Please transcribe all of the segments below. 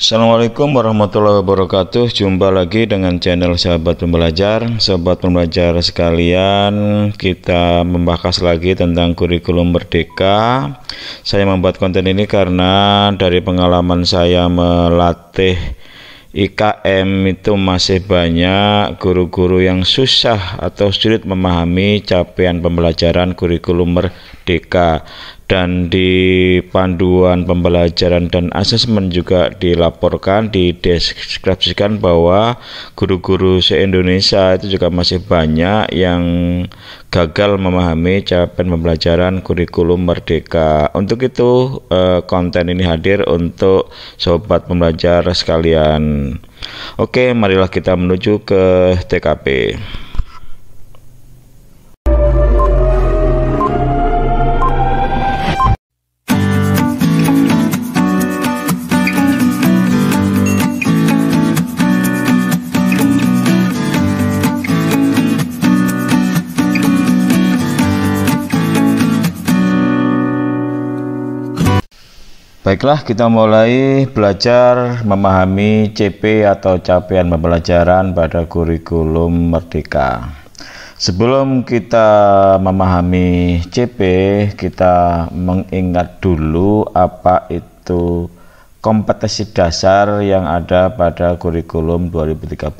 Assalamualaikum warahmatullahi wabarakatuh Jumpa lagi dengan channel sahabat pembelajar Sahabat pembelajar sekalian Kita membahas lagi tentang kurikulum merdeka Saya membuat konten ini karena Dari pengalaman saya melatih IKM itu masih banyak guru-guru yang susah atau sulit memahami capaian pembelajaran kurikulum merdeka dan di panduan pembelajaran dan asesmen juga dilaporkan dideskripsikan bahwa guru-guru se-Indonesia itu juga masih banyak yang gagal memahami capaian pembelajaran kurikulum merdeka. Untuk itu eh, konten ini hadir untuk sobat pembelajar sekalian. Oke, marilah kita menuju ke TKP. Baiklah, kita mulai belajar memahami CP atau capaian pembelajaran pada kurikulum Merdeka. Sebelum kita memahami CP, kita mengingat dulu apa itu kompetensi dasar yang ada pada kurikulum 2013.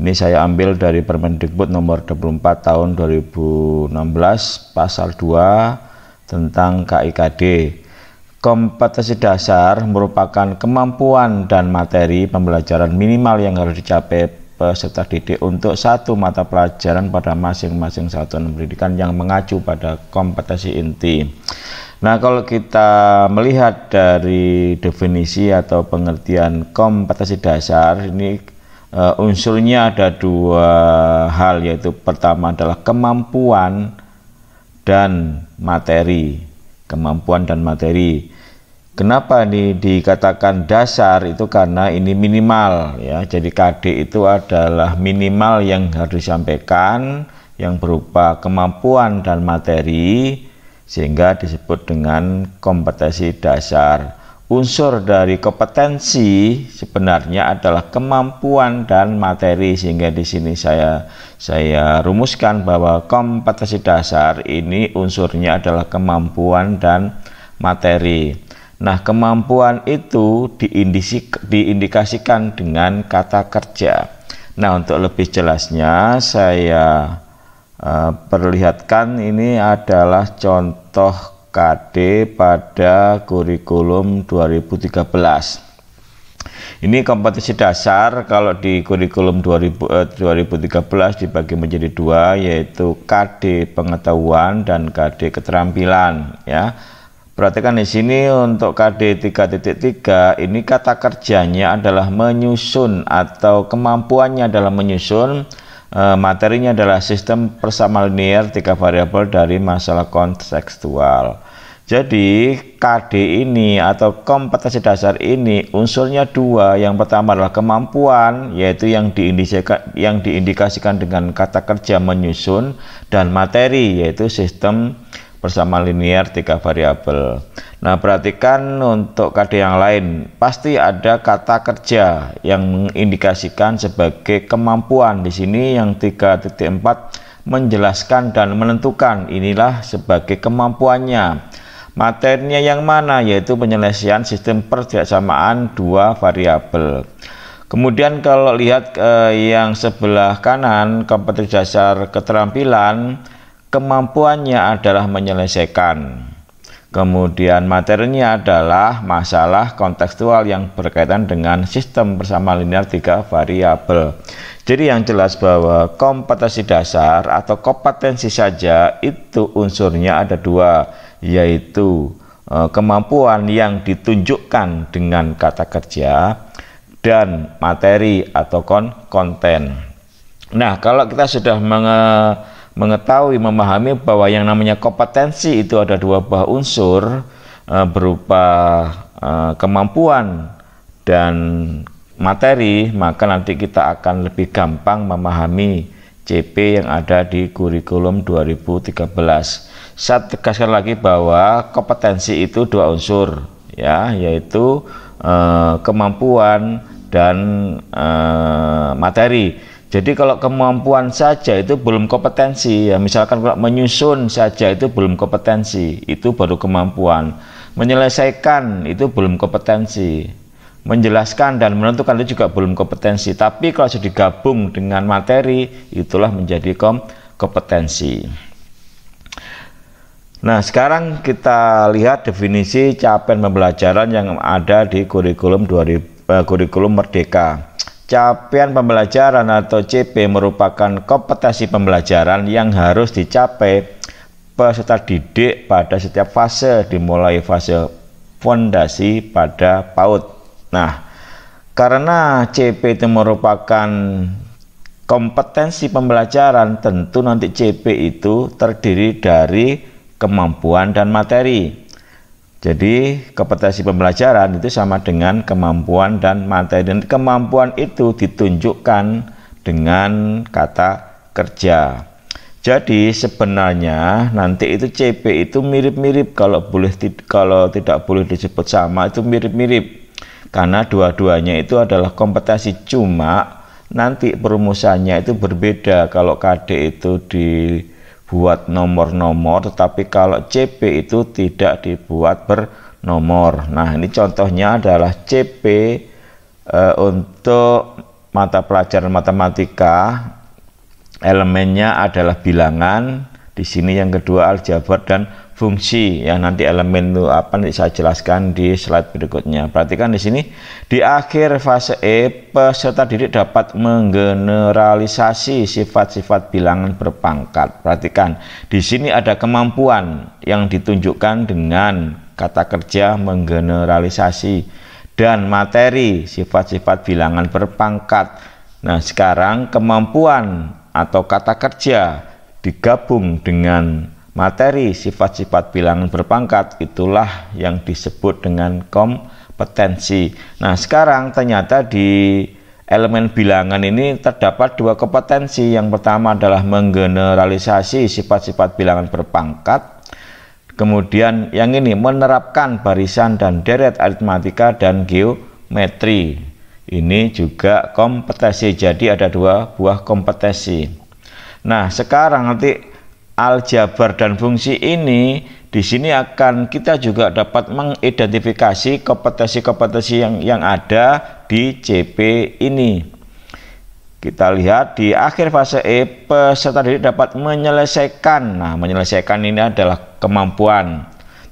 Ini saya ambil dari Permendikbud nomor 24 tahun 2016 pasal 2 tentang KIKD Kompetensi dasar merupakan kemampuan dan materi pembelajaran minimal yang harus dicapai peserta didik untuk satu mata pelajaran pada masing-masing satuan pendidikan yang mengacu pada kompetensi inti. Nah, kalau kita melihat dari definisi atau pengertian kompetensi dasar ini uh, unsurnya ada dua hal yaitu pertama adalah kemampuan dan materi kemampuan dan materi. Kenapa ini dikatakan dasar itu karena ini minimal ya. Jadi KD itu adalah minimal yang harus disampaikan yang berupa kemampuan dan materi sehingga disebut dengan kompetensi dasar unsur dari kompetensi sebenarnya adalah kemampuan dan materi sehingga di sini saya saya rumuskan bahwa kompetensi dasar ini unsurnya adalah kemampuan dan materi. Nah, kemampuan itu diindisi, diindikasikan dengan kata kerja. Nah, untuk lebih jelasnya saya uh, perlihatkan ini adalah contoh KD pada kurikulum 2013. Ini kompetisi dasar kalau di kurikulum 2000, eh, 2013 dibagi menjadi dua yaitu KD pengetahuan dan KD keterampilan ya. Perhatikan di sini untuk KD 3.3 ini kata kerjanya adalah menyusun atau kemampuannya adalah menyusun eh, materinya adalah sistem persamaan linear tiga variabel dari masalah kontekstual. Jadi KD ini atau kompetensi dasar ini unsurnya dua. Yang pertama adalah kemampuan, yaitu yang diindikasikan, yang diindikasikan dengan kata kerja menyusun dan materi, yaitu sistem bersama linear tiga variabel. Nah perhatikan untuk KD yang lain pasti ada kata kerja yang mengindikasikan sebagai kemampuan di sini yang 3.4 menjelaskan dan menentukan inilah sebagai kemampuannya Materinya yang mana yaitu penyelesaian sistem persamaan dua variabel. Kemudian kalau lihat eh, yang sebelah kanan kompetensi dasar keterampilan kemampuannya adalah menyelesaikan. Kemudian materinya adalah masalah kontekstual yang berkaitan dengan sistem persamaan linear tiga variabel. Jadi yang jelas bahwa kompetensi dasar atau kompetensi saja itu unsurnya ada dua, yaitu e, kemampuan yang ditunjukkan dengan kata kerja dan materi atau kon konten. Nah, kalau kita sudah menge mengetahui, memahami bahwa yang namanya kompetensi itu ada dua buah unsur e, berupa e, kemampuan dan materi, maka nanti kita akan lebih gampang memahami CP yang ada di kurikulum 2013. Saya tegaskan lagi bahwa kompetensi itu dua unsur, ya, yaitu eh, kemampuan dan eh, materi. Jadi kalau kemampuan saja itu belum kompetensi ya. Misalkan kalau menyusun saja itu belum kompetensi, itu baru kemampuan. Menyelesaikan itu belum kompetensi menjelaskan dan menentukan itu juga belum kompetensi. Tapi kalau sudah digabung dengan materi, itulah menjadi kom kompetensi. Nah, sekarang kita lihat definisi capaian pembelajaran yang ada di kurikulum 2000, uh, eh, kurikulum Merdeka. Capaian pembelajaran atau CP merupakan kompetensi pembelajaran yang harus dicapai peserta didik pada setiap fase, dimulai fase fondasi pada PAUD Nah, karena CP itu merupakan kompetensi pembelajaran, tentu nanti CP itu terdiri dari kemampuan dan materi. Jadi kompetensi pembelajaran itu sama dengan kemampuan dan materi. Dan kemampuan itu ditunjukkan dengan kata kerja. Jadi sebenarnya nanti itu CP itu mirip-mirip kalau boleh kalau tidak boleh disebut sama itu mirip-mirip karena dua-duanya itu adalah kompetensi cuma nanti perumusannya itu berbeda kalau KD itu dibuat nomor-nomor tetapi kalau CP itu tidak dibuat bernomor nah ini contohnya adalah CP e, untuk mata pelajaran matematika elemennya adalah bilangan di sini yang kedua aljabar dan fungsi yang nanti elemen itu apa nanti saya jelaskan di slide berikutnya. Perhatikan di sini di akhir fase E peserta didik dapat menggeneralisasi sifat-sifat bilangan berpangkat. Perhatikan di sini ada kemampuan yang ditunjukkan dengan kata kerja menggeneralisasi dan materi sifat-sifat bilangan berpangkat. Nah, sekarang kemampuan atau kata kerja digabung dengan materi sifat-sifat bilangan berpangkat itulah yang disebut dengan kompetensi. Nah, sekarang ternyata di elemen bilangan ini terdapat dua kompetensi. Yang pertama adalah menggeneralisasi sifat-sifat bilangan berpangkat. Kemudian yang ini menerapkan barisan dan deret aritmatika dan geometri. Ini juga kompetensi. Jadi ada dua buah kompetensi. Nah, sekarang nanti aljabar dan fungsi ini di sini akan kita juga dapat mengidentifikasi kompetensi-kompetensi yang yang ada di CP ini. Kita lihat di akhir fase E peserta didik dapat menyelesaikan. Nah, menyelesaikan ini adalah kemampuan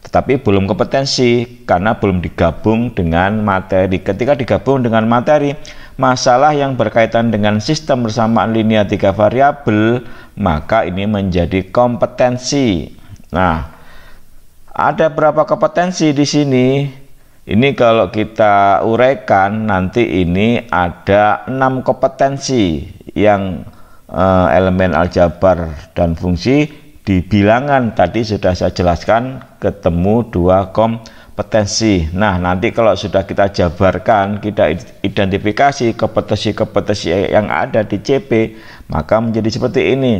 tetapi belum kompetensi karena belum digabung dengan materi. Ketika digabung dengan materi, masalah yang berkaitan dengan sistem persamaan linear tiga variabel maka ini menjadi kompetensi. Nah, ada berapa kompetensi di sini? Ini kalau kita uraikan nanti ini ada enam kompetensi yang eh, elemen aljabar dan fungsi di bilangan tadi sudah saya jelaskan ketemu dua kom potensi. Nah, nanti kalau sudah kita jabarkan, kita identifikasi kompetensi-kompetensi yang ada di CP, maka menjadi seperti ini.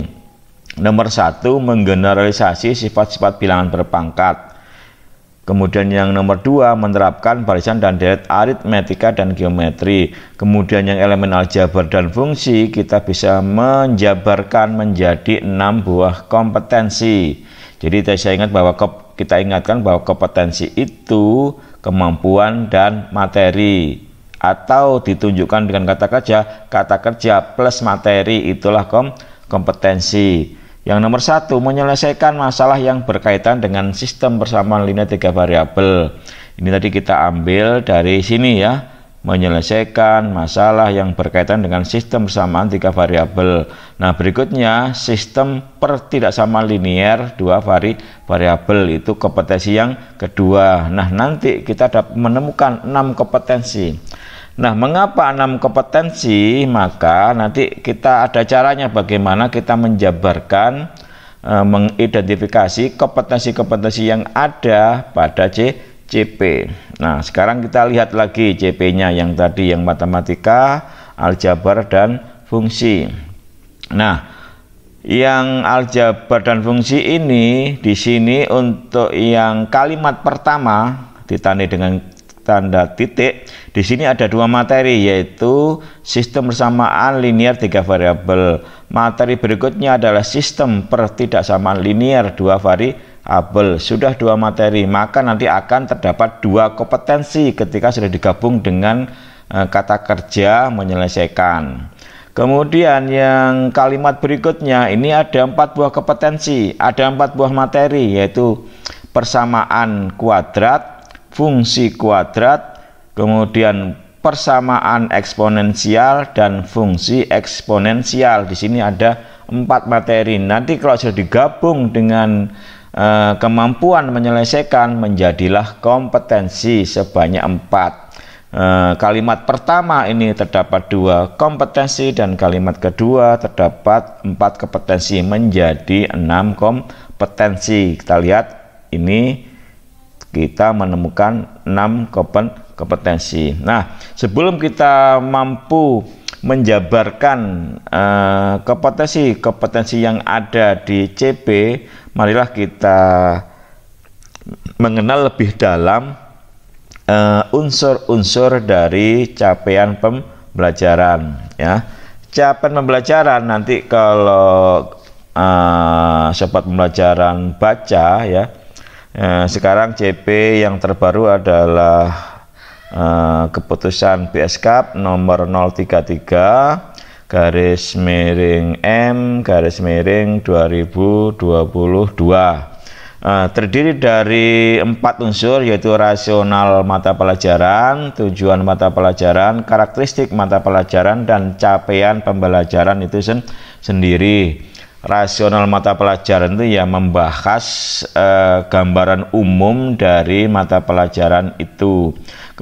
Nomor satu, menggeneralisasi sifat-sifat bilangan berpangkat. Kemudian yang nomor dua, menerapkan barisan dan deret aritmetika dan geometri. Kemudian yang elemen aljabar dan fungsi, kita bisa menjabarkan menjadi enam buah kompetensi. Jadi saya ingat bahwa kita ingatkan bahwa kompetensi itu kemampuan dan materi atau ditunjukkan dengan kata kerja, kata kerja plus materi itulah kom kompetensi. Yang nomor satu menyelesaikan masalah yang berkaitan dengan sistem persamaan linear tiga variabel. Ini tadi kita ambil dari sini ya menyelesaikan masalah yang berkaitan dengan sistem persamaan tiga variabel. Nah, berikutnya sistem pertidaksamaan linier dua vari variabel itu kompetensi yang kedua. Nah, nanti kita dapat menemukan enam kompetensi. Nah, mengapa enam kompetensi? Maka nanti kita ada caranya bagaimana kita menjabarkan eh, mengidentifikasi kompetensi-kompetensi yang ada pada C CP. Nah, sekarang kita lihat lagi CP-nya yang tadi yang matematika, aljabar dan fungsi. Nah, yang aljabar dan fungsi ini di sini untuk yang kalimat pertama ditandai dengan tanda titik. Di sini ada dua materi yaitu sistem persamaan linear tiga variabel. Materi berikutnya adalah sistem pertidaksamaan linear dua variabel Abel. Sudah dua materi, maka nanti akan terdapat dua kompetensi ketika sudah digabung dengan eh, kata kerja menyelesaikan. Kemudian yang kalimat berikutnya ini ada empat buah kompetensi, ada empat buah materi yaitu persamaan kuadrat, fungsi kuadrat, kemudian persamaan eksponensial dan fungsi eksponensial. Di sini ada empat materi. Nanti kalau sudah digabung dengan Eh, kemampuan menyelesaikan menjadilah kompetensi sebanyak empat. Eh, kalimat pertama ini terdapat dua kompetensi dan kalimat kedua terdapat empat kompetensi menjadi enam kompetensi. Kita lihat ini kita menemukan enam kompetensi. Nah, sebelum kita mampu menjabarkan eh, kompetensi-kompetensi yang ada di CP, marilah kita mengenal lebih dalam unsur eh, unsur-unsur dari capaian pembelajaran ya. Capaian pembelajaran nanti kalau uh, sobat pembelajaran baca ya uh, sekarang CP yang terbaru adalah uh, keputusan PSK nomor 033 garis miring M garis miring 2022 uh, eh, terdiri dari empat unsur yaitu rasional mata pelajaran, tujuan mata pelajaran, karakteristik mata pelajaran dan capaian pembelajaran itu sen sendiri rasional mata pelajaran itu ya membahas eh, gambaran umum dari mata pelajaran itu.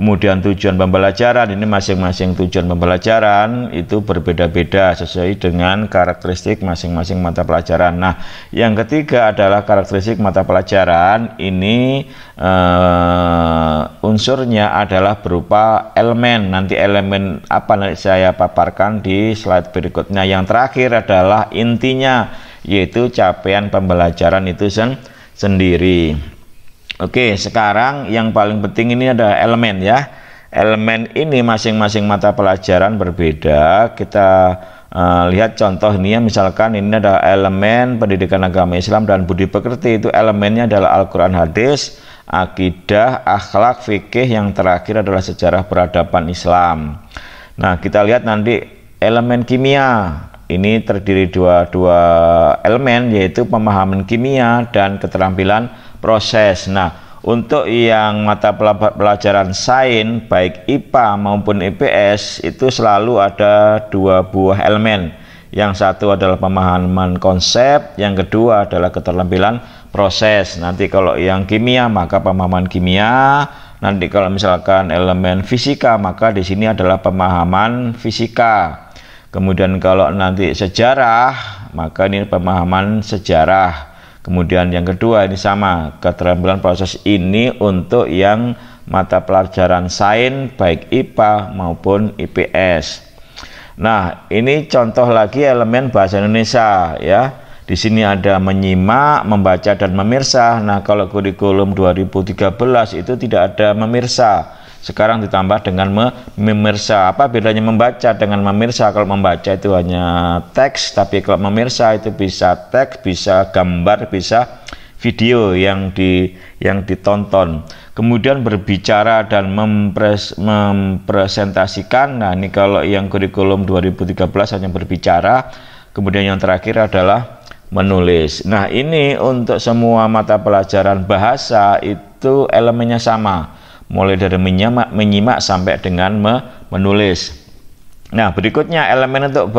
Kemudian tujuan pembelajaran ini masing-masing tujuan pembelajaran itu berbeda-beda sesuai dengan karakteristik masing-masing mata pelajaran. Nah, yang ketiga adalah karakteristik mata pelajaran ini uh, unsurnya adalah berupa elemen. Nanti elemen apa nanti saya paparkan di slide berikutnya. Yang terakhir adalah intinya yaitu capaian pembelajaran itu sen sendiri. Oke, sekarang yang paling penting ini ada elemen ya. Elemen ini masing-masing mata pelajaran berbeda. Kita uh, lihat contoh ini ya, misalkan ini ada elemen pendidikan agama Islam dan budi pekerti. Itu elemennya adalah Al-Quran Hadis, akidah, akhlak, fikih, yang terakhir adalah sejarah peradaban Islam. Nah, kita lihat nanti elemen kimia ini terdiri dua, dua elemen yaitu pemahaman kimia dan keterampilan proses. Nah, untuk yang mata pelajaran sains baik IPA maupun IPS itu selalu ada dua buah elemen. Yang satu adalah pemahaman konsep, yang kedua adalah keterampilan proses. Nanti kalau yang kimia maka pemahaman kimia, nanti kalau misalkan elemen fisika maka di sini adalah pemahaman fisika. Kemudian kalau nanti sejarah maka ini pemahaman sejarah. Kemudian yang kedua ini sama, keterampilan proses ini untuk yang mata pelajaran sains baik IPA maupun IPS. Nah, ini contoh lagi elemen bahasa Indonesia ya. Di sini ada menyimak, membaca dan memirsa. Nah, kalau kurikulum 2013 itu tidak ada memirsa sekarang ditambah dengan memirsa. Apa bedanya membaca dengan memirsa? Kalau membaca itu hanya teks, tapi kalau memirsa itu bisa teks, bisa gambar, bisa video yang di yang ditonton. Kemudian berbicara dan mempres, mempresentasikan. Nah, ini kalau yang kurikulum 2013 hanya berbicara. Kemudian yang terakhir adalah menulis. Nah, ini untuk semua mata pelajaran bahasa itu elemennya sama mulai dari menyimak, menyimak sampai dengan menulis. Nah, berikutnya elemen untuk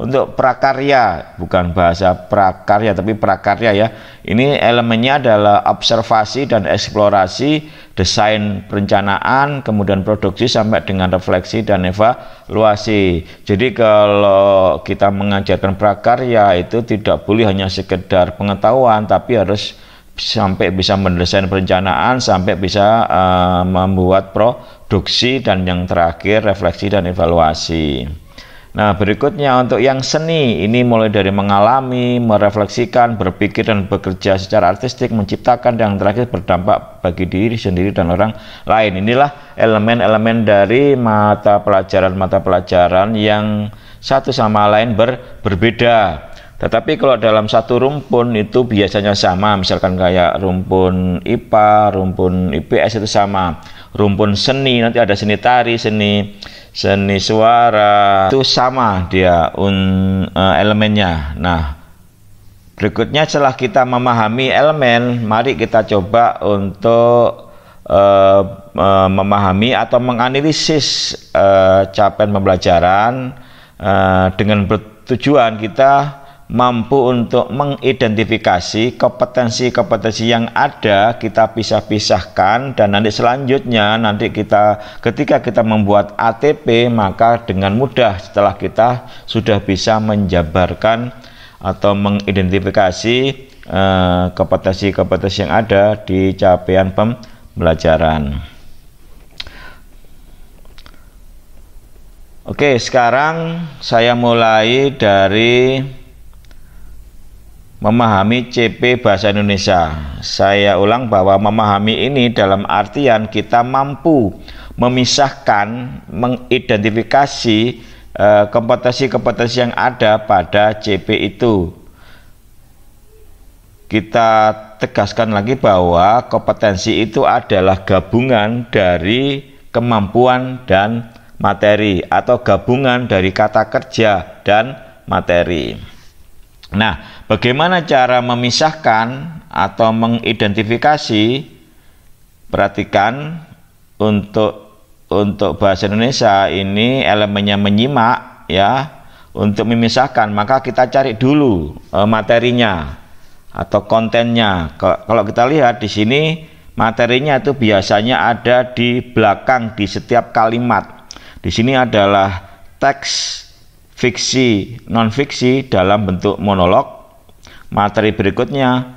untuk prakarya, bukan bahasa prakarya tapi prakarya ya. Ini elemennya adalah observasi dan eksplorasi, desain perencanaan, kemudian produksi sampai dengan refleksi dan evaluasi. Jadi kalau kita mengajarkan prakarya itu tidak boleh hanya sekedar pengetahuan tapi harus sampai bisa mendesain perencanaan, sampai bisa uh, membuat produksi dan yang terakhir refleksi dan evaluasi. Nah, berikutnya untuk yang seni, ini mulai dari mengalami, merefleksikan, berpikir dan bekerja secara artistik, menciptakan dan yang terakhir berdampak bagi diri sendiri dan orang lain. Inilah elemen-elemen dari mata pelajaran-mata pelajaran yang satu sama lain ber, berbeda tetapi kalau dalam satu rumpun itu biasanya sama, misalkan kayak rumpun IPA, rumpun IPS itu sama. Rumpun seni nanti ada seni tari, seni seni suara itu sama dia un, uh, elemennya. Nah, berikutnya setelah kita memahami elemen, mari kita coba untuk uh, uh, memahami atau menganalisis uh, capaian pembelajaran uh, dengan bertujuan kita mampu untuk mengidentifikasi kompetensi-kompetensi yang ada kita pisah-pisahkan dan nanti selanjutnya nanti kita ketika kita membuat ATP maka dengan mudah setelah kita sudah bisa menjabarkan atau mengidentifikasi kompetensi eh, kompetensi-kompetensi yang ada di capaian pembelajaran. Oke, sekarang saya mulai dari memahami CP bahasa Indonesia. Saya ulang bahwa memahami ini dalam artian kita mampu memisahkan, mengidentifikasi eh, kompetensi-kompetensi yang ada pada CP itu. Kita tegaskan lagi bahwa kompetensi itu adalah gabungan dari kemampuan dan materi atau gabungan dari kata kerja dan materi. Nah, bagaimana cara memisahkan atau mengidentifikasi? Perhatikan untuk untuk bahasa Indonesia ini elemennya menyimak ya untuk memisahkan maka kita cari dulu eh, materinya atau kontennya kalau kita lihat di sini materinya itu biasanya ada di belakang di setiap kalimat di sini adalah teks fiksi non fiksi dalam bentuk monolog materi berikutnya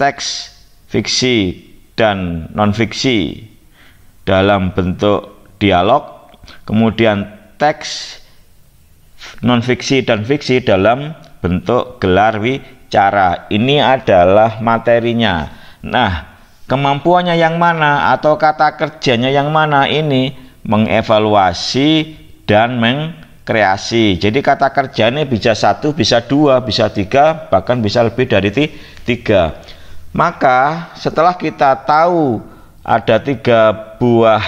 teks fiksi dan non fiksi dalam bentuk dialog kemudian teks non fiksi dan fiksi dalam bentuk gelar wicara ini adalah materinya nah kemampuannya yang mana atau kata kerjanya yang mana ini mengevaluasi dan meng kreasi. Jadi kata kerjanya bisa satu, bisa dua, bisa tiga, bahkan bisa lebih dari tiga. Maka setelah kita tahu ada tiga buah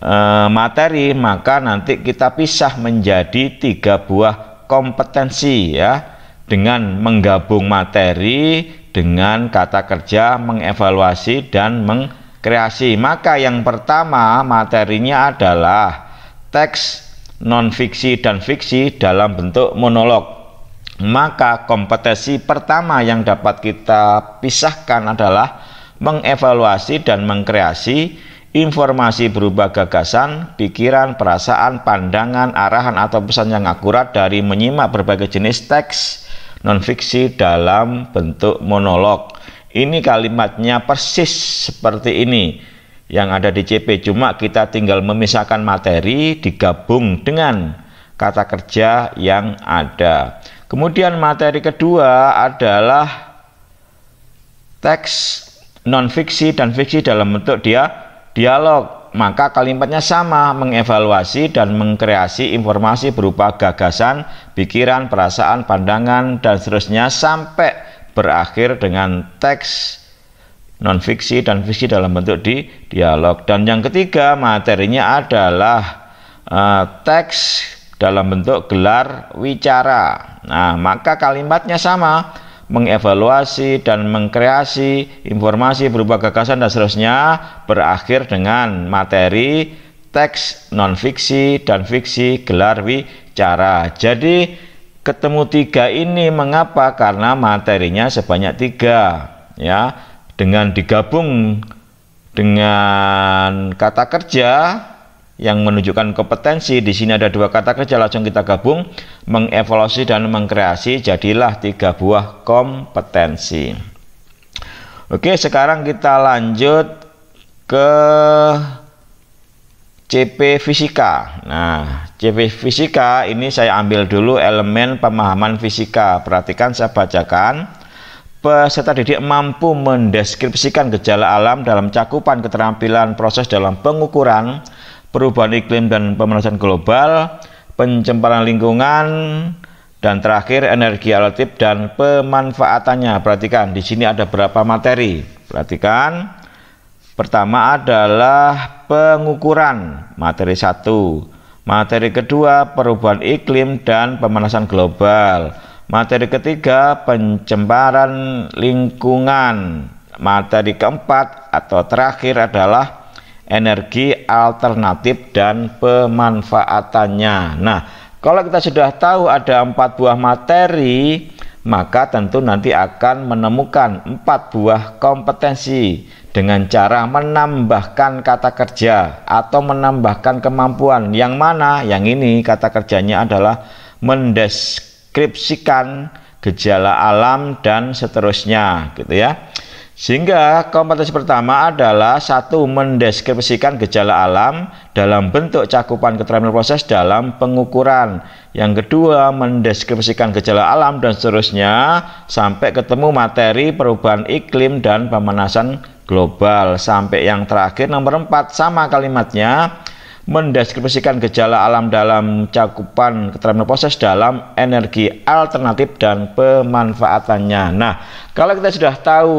e, materi, maka nanti kita pisah menjadi tiga buah kompetensi ya dengan menggabung materi dengan kata kerja mengevaluasi dan mengkreasi maka yang pertama materinya adalah teks non fiksi dan fiksi dalam bentuk monolog. Maka kompetensi pertama yang dapat kita pisahkan adalah mengevaluasi dan mengkreasi informasi berupa gagasan, pikiran, perasaan, pandangan, arahan atau pesan yang akurat dari menyimak berbagai jenis teks non fiksi dalam bentuk monolog. Ini kalimatnya persis seperti ini yang ada di CP cuma kita tinggal memisahkan materi digabung dengan kata kerja yang ada kemudian materi kedua adalah teks non fiksi dan fiksi dalam bentuk dia dialog maka kalimatnya sama mengevaluasi dan mengkreasi informasi berupa gagasan pikiran perasaan pandangan dan seterusnya sampai berakhir dengan teks non fiksi dan fiksi dalam bentuk di dialog dan yang ketiga materinya adalah uh, teks dalam bentuk gelar wicara nah maka kalimatnya sama mengevaluasi dan mengkreasi informasi berupa gagasan dan seterusnya berakhir dengan materi teks non fiksi dan fiksi gelar wicara jadi ketemu tiga ini mengapa karena materinya sebanyak tiga ya dengan digabung dengan kata kerja yang menunjukkan kompetensi di sini ada dua kata kerja langsung kita gabung mengevaluasi dan mengkreasi jadilah tiga buah kompetensi Oke sekarang kita lanjut ke CP fisika nah CP fisika ini saya ambil dulu elemen pemahaman fisika perhatikan saya bacakan peserta didik mampu mendeskripsikan gejala alam dalam cakupan keterampilan proses dalam pengukuran perubahan iklim dan pemanasan global, pencemaran lingkungan, dan terakhir energi alternatif dan pemanfaatannya. Perhatikan di sini ada berapa materi. Perhatikan. Pertama adalah pengukuran materi satu, Materi kedua perubahan iklim dan pemanasan global. Materi ketiga pencemaran lingkungan. Materi keempat atau terakhir adalah energi alternatif dan pemanfaatannya. Nah, kalau kita sudah tahu ada empat buah materi, maka tentu nanti akan menemukan empat buah kompetensi dengan cara menambahkan kata kerja atau menambahkan kemampuan. Yang mana? Yang ini kata kerjanya adalah mendeskripsikan mendeskripsikan gejala alam dan seterusnya gitu ya. Sehingga kompetensi pertama adalah satu mendeskripsikan gejala alam dalam bentuk cakupan keterampilan proses dalam pengukuran. Yang kedua mendeskripsikan gejala alam dan seterusnya sampai ketemu materi perubahan iklim dan pemanasan global. Sampai yang terakhir nomor empat sama kalimatnya mendeskripsikan gejala alam dalam cakupan keterampilan proses dalam energi alternatif dan pemanfaatannya. Nah, kalau kita sudah tahu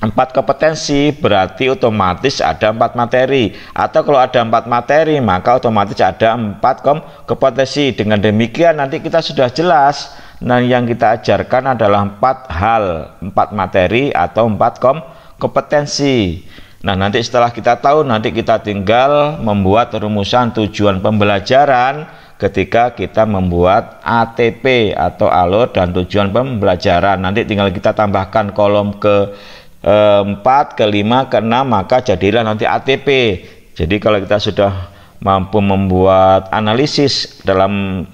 empat kompetensi berarti otomatis ada empat materi atau kalau ada empat materi maka otomatis ada empat kom kompetensi dengan demikian nanti kita sudah jelas nah yang kita ajarkan adalah empat hal empat materi atau empat kom kompetensi Nah, nanti setelah kita tahu, nanti kita tinggal membuat rumusan tujuan pembelajaran ketika kita membuat ATP atau alur dan tujuan pembelajaran. Nanti tinggal kita tambahkan kolom ke eh, empat, ke lima, ke enam, maka jadilah nanti ATP. Jadi kalau kita sudah mampu membuat analisis dalam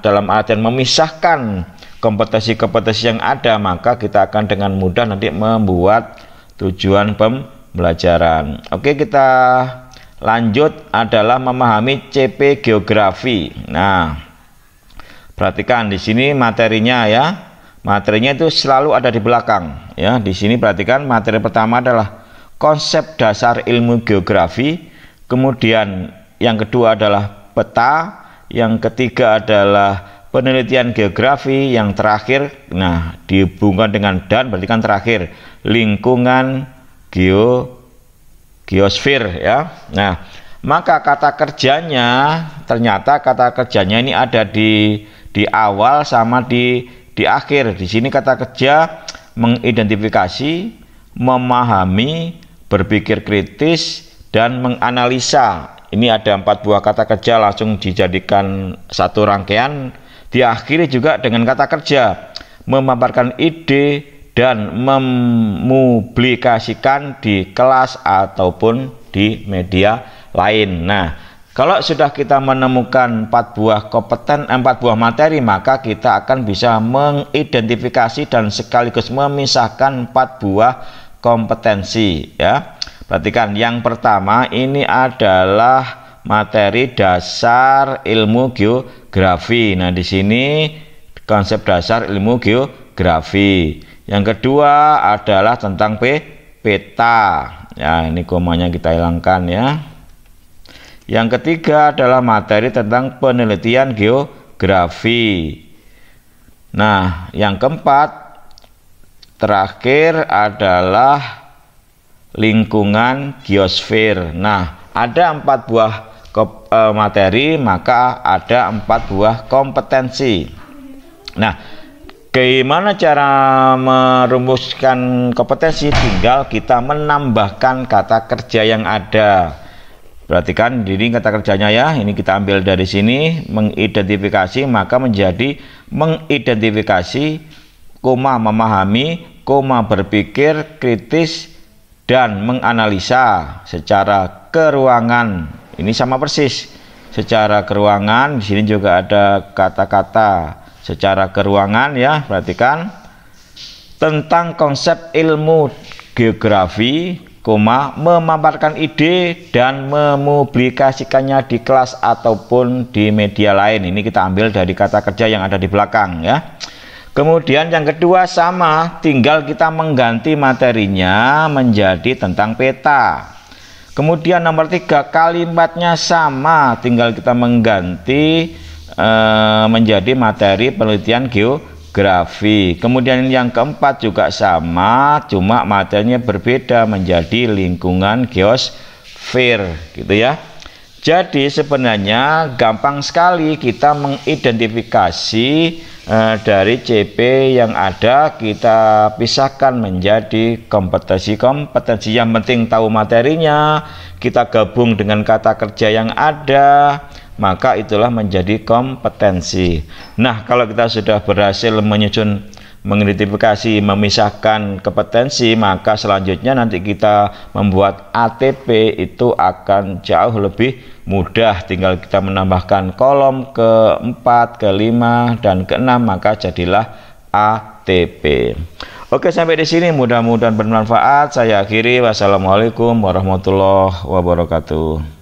dalam artian memisahkan kompetensi-kompetensi yang ada, maka kita akan dengan mudah nanti membuat tujuan pembelajaran pembelajaran. Oke, kita lanjut adalah memahami CP geografi. Nah, perhatikan di sini materinya ya. Materinya itu selalu ada di belakang ya. Di sini perhatikan materi pertama adalah konsep dasar ilmu geografi, kemudian yang kedua adalah peta, yang ketiga adalah penelitian geografi, yang terakhir nah dihubungkan dengan dan berarti kan terakhir lingkungan geo geosfer ya. Nah, maka kata kerjanya ternyata kata kerjanya ini ada di di awal sama di di akhir. Di sini kata kerja mengidentifikasi, memahami, berpikir kritis dan menganalisa. Ini ada empat buah kata kerja langsung dijadikan satu rangkaian. Diakhiri juga dengan kata kerja memaparkan ide, dan memublikasikan di kelas ataupun di media lain. Nah, kalau sudah kita menemukan empat buah kompeten, eh, empat buah materi, maka kita akan bisa mengidentifikasi dan sekaligus memisahkan empat buah kompetensi. Ya, perhatikan yang pertama ini adalah materi dasar ilmu geografi. Nah, di sini konsep dasar ilmu geografi. Yang kedua adalah tentang P, peta. Ya, ini komanya kita hilangkan ya. Yang ketiga adalah materi tentang penelitian geografi. Nah, yang keempat terakhir adalah lingkungan geosfer. Nah, ada empat buah eh, materi, maka ada empat buah kompetensi. Nah, Bagaimana cara merumuskan kompetensi? Tinggal kita menambahkan kata kerja yang ada. Perhatikan diri kata kerjanya ya. Ini kita ambil dari sini mengidentifikasi maka menjadi mengidentifikasi, koma memahami, koma berpikir kritis dan menganalisa secara keruangan. Ini sama persis. Secara keruangan di sini juga ada kata-kata secara keruangan ya perhatikan tentang konsep ilmu geografi koma memaparkan ide dan memublikasikannya di kelas ataupun di media lain ini kita ambil dari kata kerja yang ada di belakang ya kemudian yang kedua sama tinggal kita mengganti materinya menjadi tentang peta kemudian nomor tiga kalimatnya sama tinggal kita mengganti Eh, menjadi materi penelitian geografi. Kemudian yang keempat juga sama, cuma materinya berbeda menjadi lingkungan geosfer gitu ya. Jadi sebenarnya gampang sekali kita mengidentifikasi eh, dari CP yang ada kita pisahkan menjadi kompetensi-kompetensi yang penting tahu materinya, kita gabung dengan kata kerja yang ada, maka itulah menjadi kompetensi. Nah, kalau kita sudah berhasil menyusun mengidentifikasi, memisahkan kompetensi, maka selanjutnya nanti kita membuat ATP itu akan jauh lebih mudah. Tinggal kita menambahkan kolom keempat, kelima, dan keenam, maka jadilah ATP. Oke, sampai di sini mudah-mudahan bermanfaat. Saya akhiri. Wassalamualaikum warahmatullahi wabarakatuh.